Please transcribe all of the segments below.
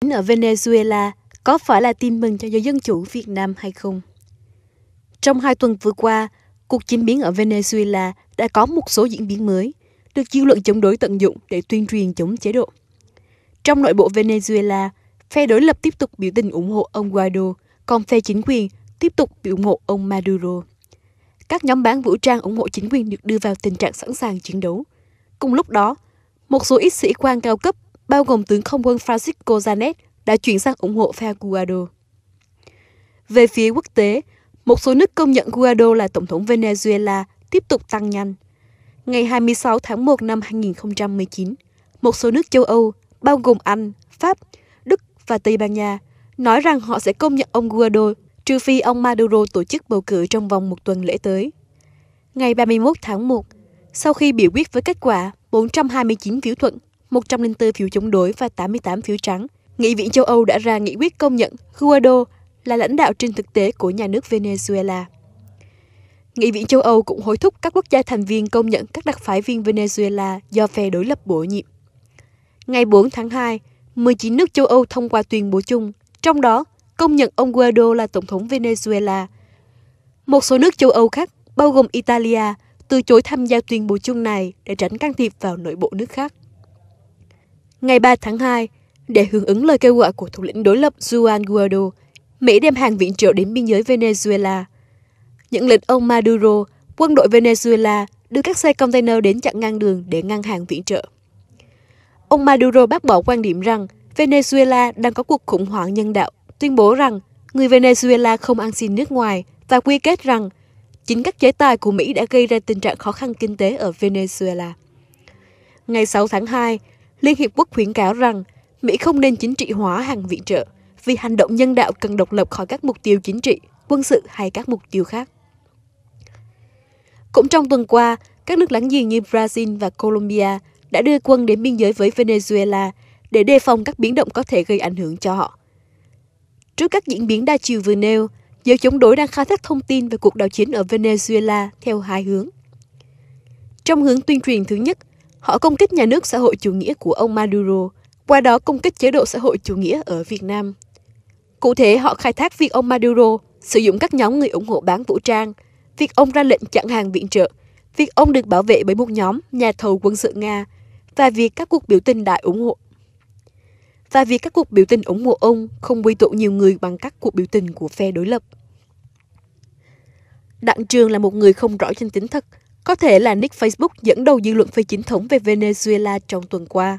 ở Venezuela có phải là tin mừng cho giới dân chủ Việt Nam hay không? Trong hai tuần vừa qua, cuộc chiến biến ở Venezuela đã có một số diễn biến mới, được dư luận chống đối tận dụng để tuyên truyền chống chế độ. Trong nội bộ Venezuela, phe đối lập tiếp tục biểu tình ủng hộ ông Guaido, còn phe chính quyền tiếp tục biểu ủng hộ ông Maduro. Các nhóm bán vũ trang ủng hộ chính quyền được đưa vào tình trạng sẵn sàng chiến đấu. Cùng lúc đó, một số ít sĩ quan cao cấp bao gồm tướng không quân Francisco Janet, đã chuyển sang ủng hộ phe Guaido. Về phía quốc tế, một số nước công nhận Guaido là tổng thống Venezuela tiếp tục tăng nhanh. Ngày 26 tháng 1 năm 2019, một số nước châu Âu, bao gồm Anh, Pháp, Đức và Tây Ban Nha, nói rằng họ sẽ công nhận ông Guaido trừ phi ông Maduro tổ chức bầu cử trong vòng một tuần lễ tới. Ngày 31 tháng 1, sau khi biểu quyết với kết quả 429 phiếu thuận 104 phiếu chống đối và 88 phiếu trắng. Nghị viện châu Âu đã ra nghị quyết công nhận Guaido là lãnh đạo trên thực tế của nhà nước Venezuela. Nghị viện châu Âu cũng hối thúc các quốc gia thành viên công nhận các đặc phái viên Venezuela do phe đối lập bổ nhiệm. Ngày 4 tháng 2, 19 nước châu Âu thông qua tuyên bố chung, trong đó công nhận ông Guaido là tổng thống Venezuela. Một số nước châu Âu khác, bao gồm Italia, từ chối tham gia tuyên bố chung này để tránh can thiệp vào nội bộ nước khác. Ngày 3 tháng 2, để hưởng ứng lời kêu gọi của thủ lĩnh đối lập Juan Guaido, Mỹ đem hàng viện trợ đến biên giới Venezuela. Những lệnh ông Maduro, quân đội Venezuela đưa các xe container đến chặn ngang đường để ngăn hàng viện trợ. Ông Maduro bác bỏ quan điểm rằng Venezuela đang có cuộc khủng hoảng nhân đạo, tuyên bố rằng người Venezuela không ăn xin nước ngoài và quy kết rằng chính các chế tài của Mỹ đã gây ra tình trạng khó khăn kinh tế ở Venezuela. Ngày 6 tháng 2, Liên Hiệp Quốc khuyến cáo rằng Mỹ không nên chính trị hóa hàng viện trợ vì hành động nhân đạo cần độc lập khỏi các mục tiêu chính trị, quân sự hay các mục tiêu khác. Cũng trong tuần qua, các nước láng giềng như Brazil và Colombia đã đưa quân đến biên giới với Venezuela để đề phòng các biến động có thể gây ảnh hưởng cho họ. Trước các diễn biến đa chiều vừa nêu, giới chống đối đang khai thác thông tin về cuộc đảo chiến ở Venezuela theo hai hướng. Trong hướng tuyên truyền thứ nhất, Họ công kích nhà nước xã hội chủ nghĩa của ông Maduro, qua đó công kích chế độ xã hội chủ nghĩa ở Việt Nam. Cụ thể, họ khai thác việc ông Maduro sử dụng các nhóm người ủng hộ bán vũ trang, việc ông ra lệnh chặn hàng viện trợ, việc ông được bảo vệ bởi một nhóm nhà thầu quân sự Nga và việc các cuộc biểu tình đại ủng hộ và việc các cuộc biểu tình ủng hộ ông không quy tụ nhiều người bằng các cuộc biểu tình của phe đối lập. Đặng Trường là một người không rõ danh tính thật, có thể là nick Facebook dẫn đầu dư luận phi chính thống về Venezuela trong tuần qua.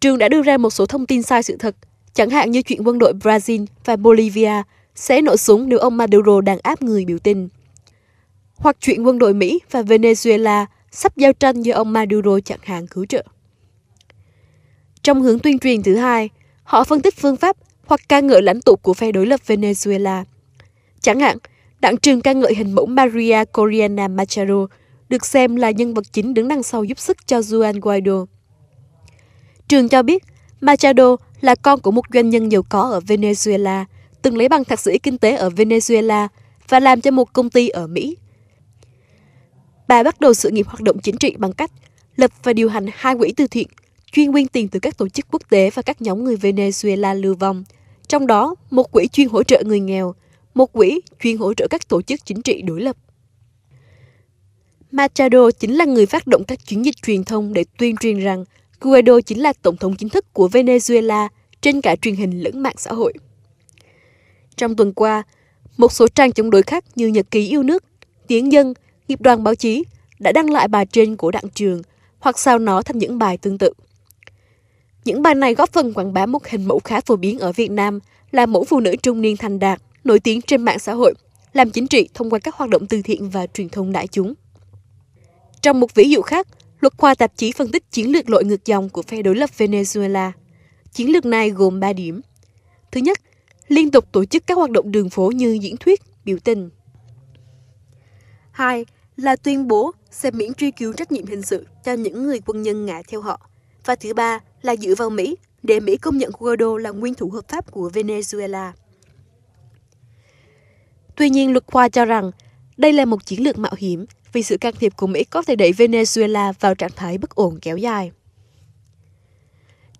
Trường đã đưa ra một số thông tin sai sự thật, chẳng hạn như chuyện quân đội Brazil và Bolivia sẽ nổ súng nếu ông Maduro đàn áp người biểu tình. Hoặc chuyện quân đội Mỹ và Venezuela sắp giao tranh do ông Maduro chẳng hạn cứu trợ. Trong hướng tuyên truyền thứ hai, họ phân tích phương pháp hoặc ca ngợi lãnh tụ của phe đối lập Venezuela. Chẳng hạn, đặng trường ca ngợi hình mẫu Maria Corina Machado, được xem là nhân vật chính đứng đằng sau giúp sức cho Juan Guaido. Trường cho biết, Machado là con của một doanh nhân giàu có ở Venezuela, từng lấy bằng thạc sĩ kinh tế ở Venezuela và làm cho một công ty ở Mỹ. Bà bắt đầu sự nghiệp hoạt động chính trị bằng cách lập và điều hành hai quỹ từ thiện, chuyên quyên tiền từ các tổ chức quốc tế và các nhóm người Venezuela lưu vong, trong đó một quỹ chuyên hỗ trợ người nghèo – một quỹ chuyên hỗ trợ các tổ chức chính trị đối lập. Machado chính là người phát động các chiến dịch truyền thông để tuyên truyền rằng Guaido chính là tổng thống chính thức của Venezuela trên cả truyền hình lẫn mạng xã hội. Trong tuần qua, một số trang chống đối khác như Nhật ký yêu nước, Tiếng dân, nghiệp đoàn báo chí đã đăng lại bài trên của đặng trường hoặc sao nó thành những bài tương tự. Những bài này góp phần quảng bá một hình mẫu khá phổ biến ở Việt Nam là mẫu phụ nữ trung niên thành đạt, nổi tiếng trên mạng xã hội, làm chính trị thông qua các hoạt động từ thiện và truyền thông đại chúng. Trong một ví dụ khác, luật khoa tạp chí phân tích chiến lược lội ngược dòng của phe đối lập Venezuela. Chiến lược này gồm 3 điểm. Thứ nhất, liên tục tổ chức các hoạt động đường phố như diễn thuyết, biểu tình. Hai là tuyên bố sẽ miễn truy cứu trách nhiệm hình sự cho những người quân nhân ngã theo họ. Và thứ ba là dựa vào Mỹ để Mỹ công nhận Guaido là nguyên thủ hợp pháp của Venezuela. Tuy nhiên, luật khoa cho rằng đây là một chiến lược mạo hiểm vì sự can thiệp của Mỹ có thể đẩy Venezuela vào trạng thái bất ổn kéo dài.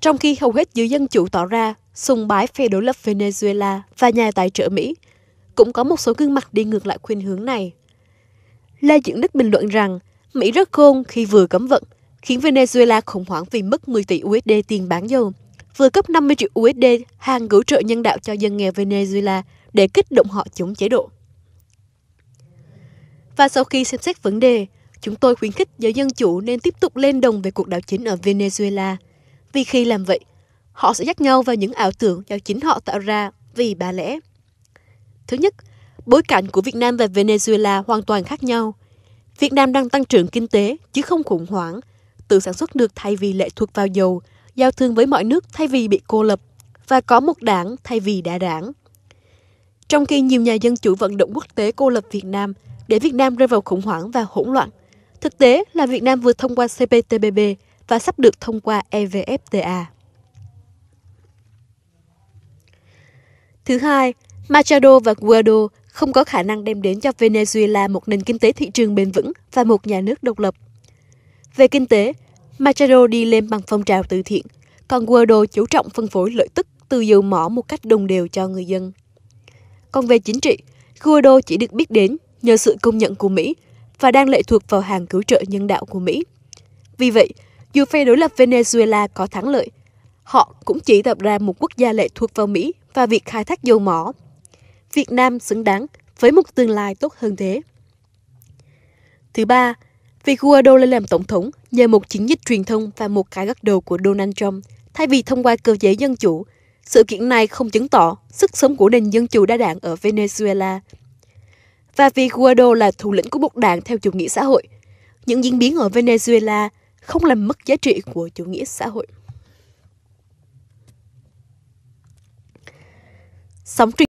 Trong khi hầu hết giới dân chủ tỏ ra sùng bái phe đối lập Venezuela và nhà tài trợ Mỹ, cũng có một số gương mặt đi ngược lại khuyên hướng này. Lê Dưỡng Đức bình luận rằng Mỹ rất khôn khi vừa cấm vận, khiến Venezuela khủng hoảng vì mất 10 tỷ USD tiền bán dầu vừa cấp 50 triệu USD hàng cứu trợ nhân đạo cho dân nghèo Venezuela để kích động họ chống chế độ. Và sau khi xem xét vấn đề, chúng tôi khuyến khích giới dân chủ nên tiếp tục lên đồng về cuộc đảo chính ở Venezuela. Vì khi làm vậy, họ sẽ dắt nhau vào những ảo tưởng do chính họ tạo ra vì ba lẽ. Thứ nhất, bối cảnh của Việt Nam và Venezuela hoàn toàn khác nhau. Việt Nam đang tăng trưởng kinh tế chứ không khủng hoảng, tự sản xuất được thay vì lệ thuộc vào dầu – giao thương với mọi nước thay vì bị cô lập và có một đảng thay vì đa đảng. Trong khi nhiều nhà dân chủ vận động quốc tế cô lập Việt Nam để Việt Nam rơi vào khủng hoảng và hỗn loạn, thực tế là Việt Nam vừa thông qua CPTPP và sắp được thông qua EVFTA. Thứ hai, Machado và Guaido không có khả năng đem đến cho Venezuela một nền kinh tế thị trường bền vững và một nhà nước độc lập. Về kinh tế, Machado đi lên bằng phong trào từ thiện, còn Guaido chú trọng phân phối lợi tức từ dầu mỏ một cách đồng đều cho người dân. Còn về chính trị, Guaido chỉ được biết đến nhờ sự công nhận của Mỹ và đang lệ thuộc vào hàng cứu trợ nhân đạo của Mỹ. Vì vậy, dù phe đối lập Venezuela có thắng lợi, họ cũng chỉ tạo ra một quốc gia lệ thuộc vào Mỹ và việc khai thác dầu mỏ. Việt Nam xứng đáng với một tương lai tốt hơn thế. Thứ ba, Việc Guaido lên làm tổng thống nhờ một chiến dịch truyền thông và một cái gắt đầu của Donald Trump thay vì thông qua cơ chế dân chủ. Sự kiện này không chứng tỏ sức sống của nền dân chủ đa đảng ở Venezuela. Và vì Guaido là thủ lĩnh của một đảng theo chủ nghĩa xã hội, những diễn biến ở Venezuela không làm mất giá trị của chủ nghĩa xã hội. Sóng truyền